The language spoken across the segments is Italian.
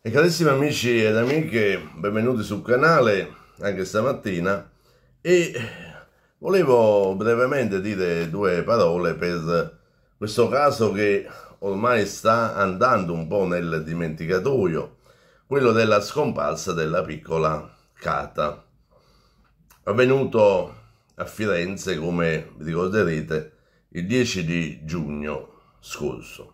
E carissimi amici ed amiche, benvenuti sul canale anche stamattina e volevo brevemente dire due parole per questo caso che ormai sta andando un po' nel dimenticatoio, quello della scomparsa della piccola Cata, avvenuto a Firenze, come vi ricorderete, il 10 di giugno scorso.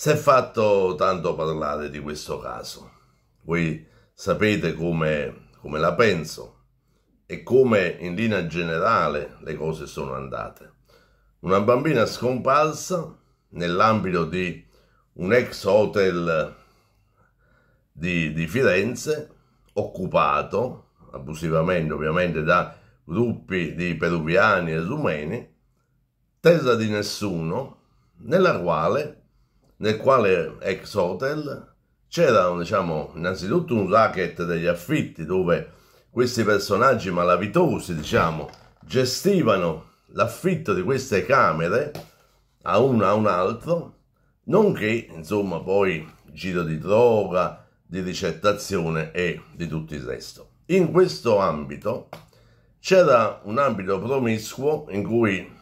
Si è fatto tanto parlare di questo caso. Voi sapete come, come la penso e come in linea generale le cose sono andate. Una bambina scomparsa nell'ambito di un ex hotel di, di, Firenze, occupato abusivamente ovviamente da gruppi di peruviani e rumeni, terra di nessuno, nella quale nel quale ex hotel c'era diciamo, innanzitutto un racket degli affitti dove questi personaggi malavitosi diciamo, gestivano l'affitto di queste camere a uno a un altro, nonché insomma poi giro di droga, di ricettazione e di tutto il resto. In questo ambito c'era un ambito promiscuo in cui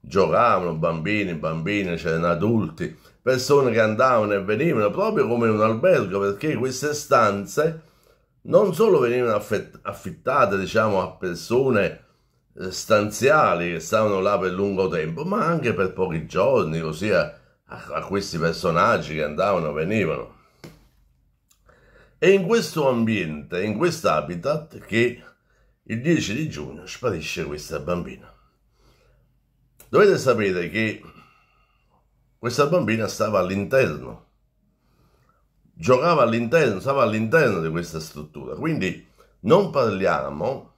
giocavano, bambini, bambine, c'erano adulti, persone che andavano e venivano proprio come in un albergo perché queste stanze non solo venivano affittate diciamo a persone eh, stanziali che stavano là per lungo tempo ma anche per pochi giorni così a, a questi personaggi che andavano e venivano e in questo ambiente in questo habitat che il 10 di giugno sparisce questa bambina Dovete sapere che questa bambina stava all'interno, giocava all'interno, stava all'interno di questa struttura, quindi non parliamo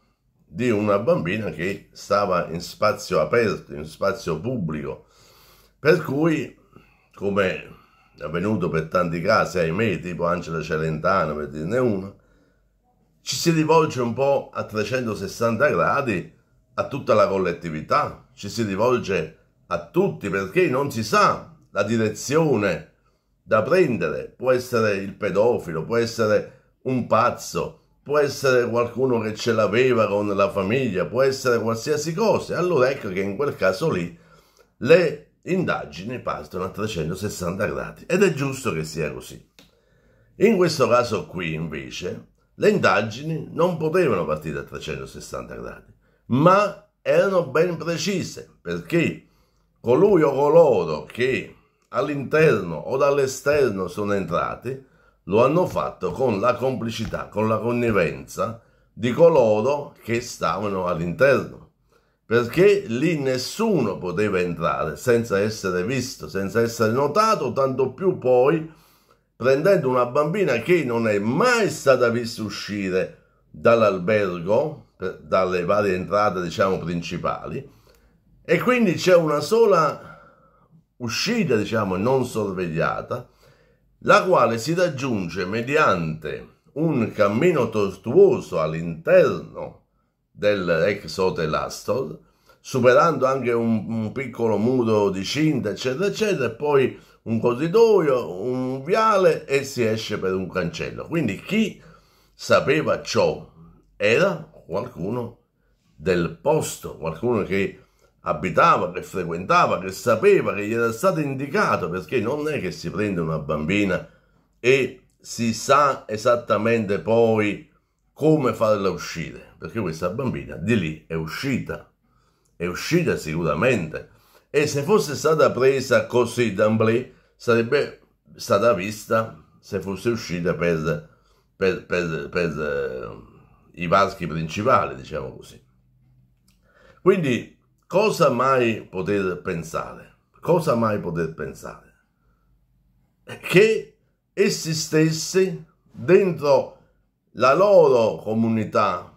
di una bambina che stava in spazio aperto, in spazio pubblico, per cui, come è avvenuto per tanti casi, ahimè, tipo Angela Celentano, per dirne uno, ci si rivolge un po' a 360 gradi a tutta la collettività, ci si rivolge a tutti perché non si sa la direzione da prendere. Può essere il pedofilo, può essere un pazzo, può essere qualcuno che ce l'aveva con la famiglia, può essere qualsiasi cosa. Allora ecco che in quel caso lì le indagini partono a 360 gradi ed è giusto che sia così. In questo caso qui invece le indagini non potevano partire a 360 gradi ma erano ben precise perché colui o coloro che all'interno o dall'esterno sono entrati lo hanno fatto con la complicità, con la connivenza di coloro che stavano all'interno, perché lì nessuno poteva entrare senza essere visto, senza essere notato, tanto più poi prendendo una bambina che non è mai stata vista uscire dall'albergo, dalle varie entrate diciamo principali e quindi c'è una sola uscita diciamo non sorvegliata la quale si raggiunge mediante un cammino tortuoso all'interno del ex hotel Astor superando anche un, un piccolo muro di cinta eccetera eccetera e poi un corridoio un viale e si esce per un cancello quindi chi sapeva ciò era qualcuno del posto, qualcuno che abitava, che frequentava, che sapeva, che gli era stato indicato, perché non è che si prende una bambina e si sa esattamente poi come farla uscire, perché questa bambina di lì è uscita, è uscita sicuramente, e se fosse stata presa così d'amblè sarebbe stata vista se fosse uscita per, per, per, per i vaschi principali, diciamo così. Quindi cosa mai poter pensare? Cosa mai poter pensare? Che essi stessi dentro la loro comunità,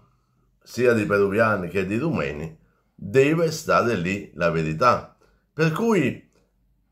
sia di peruviani che di rumeni, deve stare lì la verità. Per cui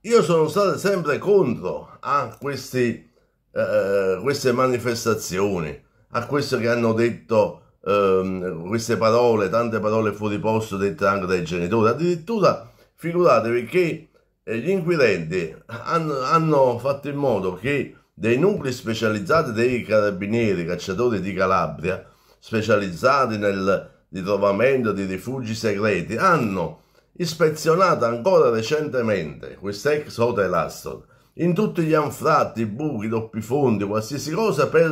io sono stato sempre contro a questi, eh, eh queste manifestazioni, a questo che hanno detto ehm, queste parole, tante parole fuori posto dette anche dai genitori. Addirittura figuratevi che eh, gli inquirenti hanno, hanno fatto in modo che dei nuclei specializzati dei carabinieri cacciatori di Calabria, specializzati nel ritrovamento di rifugi segreti, hanno ispezionato ancora recentemente quest'ex hotel Astor in tutti gli anfratti, buchi, doppi fondi, qualsiasi cosa per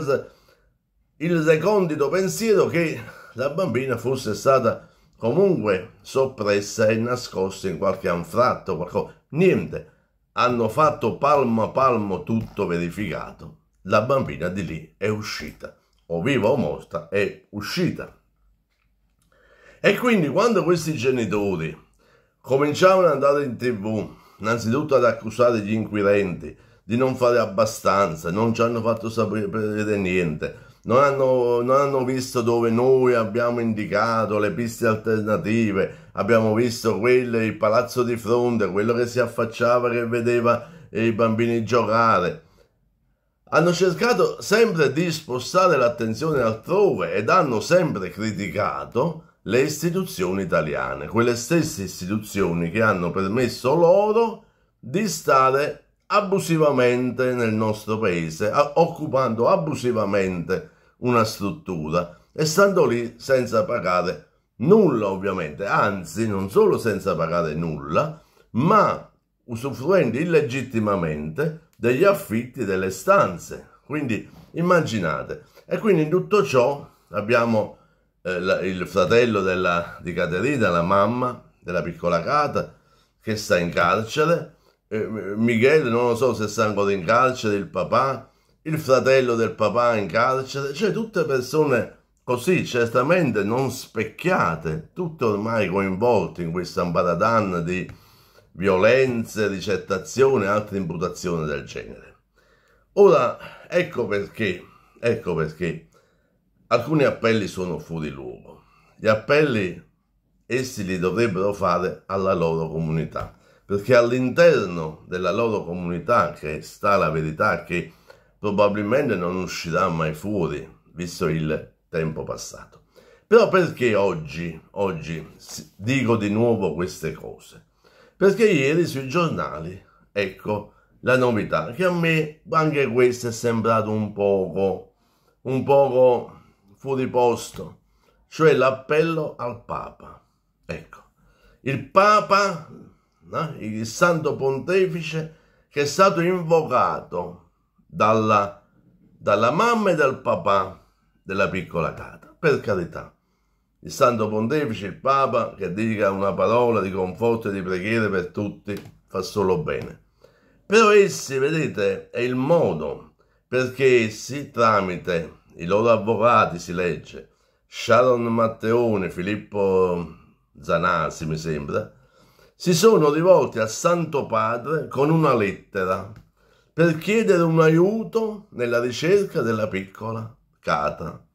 il recondito pensiero che la bambina fosse stata comunque soppressa e nascosta in qualche anfratto, qualcosa. Niente, hanno fatto palmo a palmo tutto verificato. La bambina di lì è uscita, o viva o morta, è uscita. E quindi quando questi genitori cominciavano ad andare in tv, innanzitutto ad accusare gli inquirenti di non fare abbastanza, non ci hanno fatto sapere niente, non hanno, non hanno visto dove noi abbiamo indicato le piste alternative, abbiamo visto quelle, il palazzo di fronte, quello che si affacciava, che vedeva eh, i bambini giocare. Hanno cercato sempre di spostare l'attenzione altrove ed hanno sempre criticato le istituzioni italiane, quelle stesse istituzioni che hanno permesso loro di stare abusivamente nel nostro paese, occupando abusivamente una struttura e stando lì senza pagare nulla ovviamente, anzi non solo senza pagare nulla, ma usufruendo illegittimamente degli affitti delle stanze. Quindi immaginate. E quindi in tutto ciò abbiamo eh, la, il fratello della, di Caterina, la mamma della piccola Cata, che sta in carcere, eh, Miguel, non lo so se è ancora in carcere, il papà, il fratello del papà in carcere, cioè tutte persone così certamente non specchiate, tutte ormai coinvolte in questa ambaradan di violenze, ricettazioni e altre imputazioni del genere. Ora, ecco perché, ecco perché alcuni appelli sono fuori luogo. Gli appelli essi li dovrebbero fare alla loro comunità perché all'interno della loro comunità che sta la verità che probabilmente non uscirà mai fuori, visto il tempo passato. Però perché oggi, oggi dico di nuovo queste cose? Perché ieri sui giornali, ecco, la novità, che a me anche questo è sembrato un poco, un poco fuori posto, cioè l'appello al Papa. Ecco, il Papa no? il santo pontefice che è stato invocato dalla, dalla mamma e dal papà della piccola Cata. Per carità, il santo pontefice, il papa, che dica una parola di conforto e di preghiere per tutti, fa solo bene. Però essi, vedete, è il modo, perché essi, tramite i loro avvocati, si legge, Sharon Matteone, Filippo Zanasi, mi sembra, si sono rivolti al Santo Padre con una lettera per chiedere un aiuto nella ricerca della piccola Cata.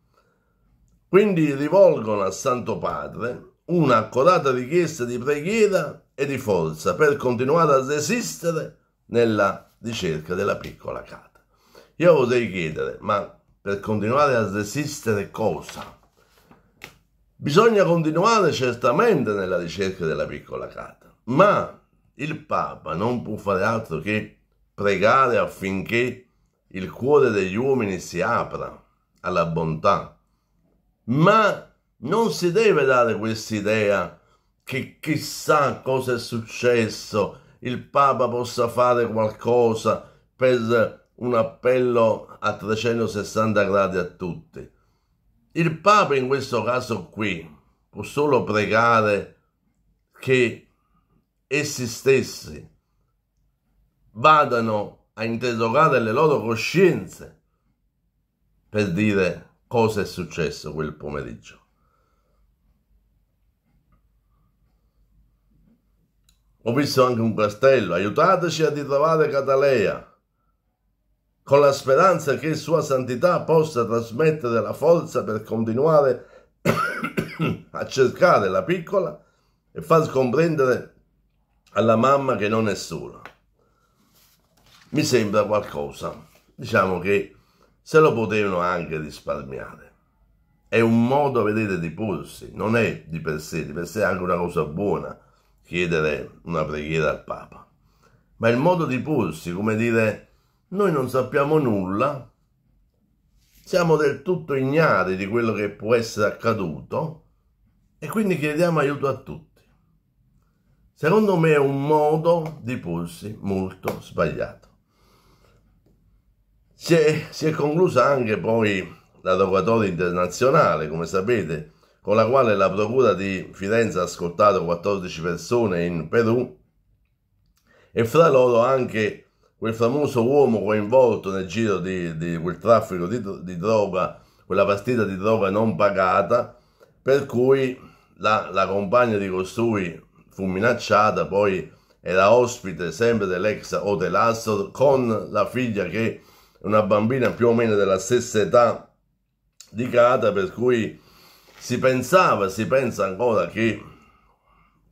Quindi rivolgono al Santo Padre una accurata richiesta di preghiera e di forza per continuare a resistere nella ricerca della piccola Cata. Io vorrei chiedere, ma per continuare a resistere cosa? Bisogna continuare certamente nella ricerca della piccola Cata ma il Papa non può fare altro che pregare affinché il cuore degli uomini si apra alla bontà, ma non si deve dare quest'idea che chissà cosa è successo, il Papa possa fare qualcosa per un appello a 360 gradi a tutti. Il Papa in questo caso qui può solo pregare che essi stessi vadano a interrogare le loro coscienze per dire cosa è successo quel pomeriggio. Ho visto anche un castello, aiutateci a ritrovare Catalea, con la speranza che Sua Santità possa trasmettere la forza per continuare a cercare la piccola e far comprendere alla mamma che non è sola. Mi sembra qualcosa, diciamo che se lo potevano anche risparmiare. È un modo, vedete, di porsi, non è di per sé, di per sé è anche una cosa buona chiedere una preghiera al Papa, ma il modo di porsi, come dire, noi non sappiamo nulla, siamo del tutto ignari di quello che può essere accaduto e quindi chiediamo aiuto a tutti. Secondo me è un modo di porsi molto sbagliato. Si è, si è conclusa anche poi la rogatoria internazionale, come sapete, con la quale la Procura di Firenze ha ascoltato 14 persone in Perù e fra loro anche quel famoso uomo coinvolto nel giro di, di quel traffico di, di, droga, quella partita di droga non pagata, per cui la, la compagna di costui fu minacciata, poi era ospite sempre dell'ex Hotel Astor con la figlia che è una bambina più o meno della stessa età di Cata, per cui si pensava, si pensa ancora che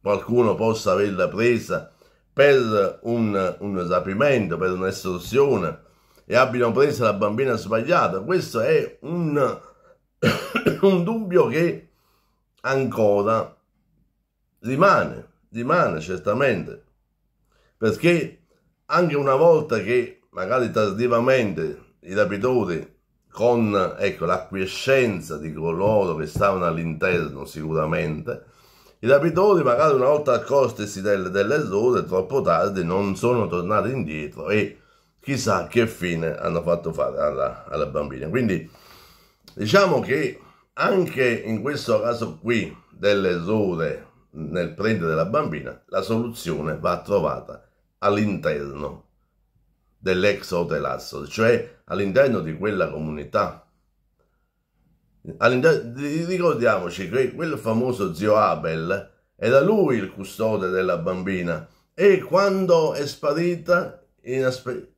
qualcuno possa averla presa per un, un rapimento, per un'estorsione e abbiano preso la bambina sbagliata. Questo è un, un dubbio che ancora rimane di certamente, perché anche una volta che magari tardivamente i rapitori con ecco, l'acquiescenza di coloro che stavano all'interno sicuramente, i rapitori magari una volta accortesi del, dell'errore troppo tardi non sono tornati indietro e chissà che fine hanno fatto fare alla, alla bambina. Quindi diciamo che anche in questo caso qui dell'errore nel prendere la bambina, la soluzione va trovata all'interno dell'ex Hotel Assad, cioè all'interno di quella comunità. Ricordiamoci che quel famoso zio Abel era lui il custode della bambina e quando è sparita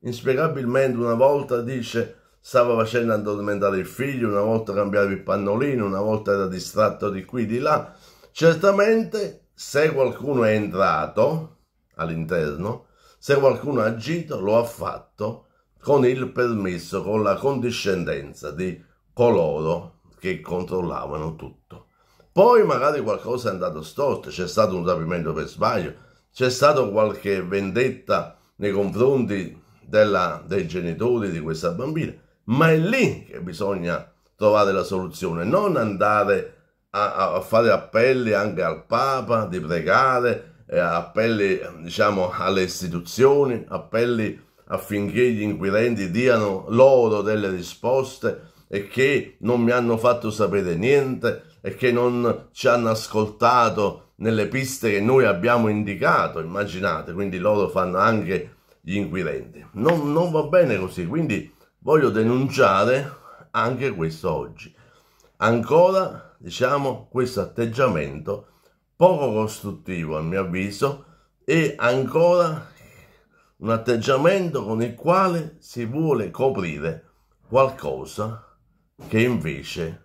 inspiegabilmente una volta dice stava facendo addormentare il figlio, una volta cambiava il pannolino, una volta era distratto di qui di là, Certamente se qualcuno è entrato all'interno, se qualcuno ha agito, lo ha fatto con il permesso, con la condiscendenza di coloro che controllavano tutto. Poi magari qualcosa è andato storto, c'è stato un rapimento per sbaglio, c'è stata qualche vendetta nei confronti della, dei genitori di questa bambina, ma è lì che bisogna trovare la soluzione, non andare a a, a fare appelli anche al Papa di pregare, eh, appelli diciamo, alle istituzioni, appelli affinché gli inquirenti diano loro delle risposte e che non mi hanno fatto sapere niente e che non ci hanno ascoltato nelle piste che noi abbiamo indicato, immaginate, quindi loro fanno anche gli inquirenti. Non, non va bene così, quindi voglio denunciare anche questo oggi. Ancora diciamo, questo atteggiamento poco costruttivo a mio avviso e ancora un atteggiamento con il quale si vuole coprire qualcosa che invece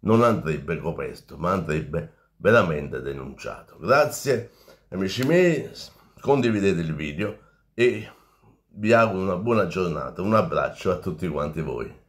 non andrebbe coperto ma andrebbe veramente denunciato grazie amici miei condividete il video e vi auguro una buona giornata un abbraccio a tutti quanti voi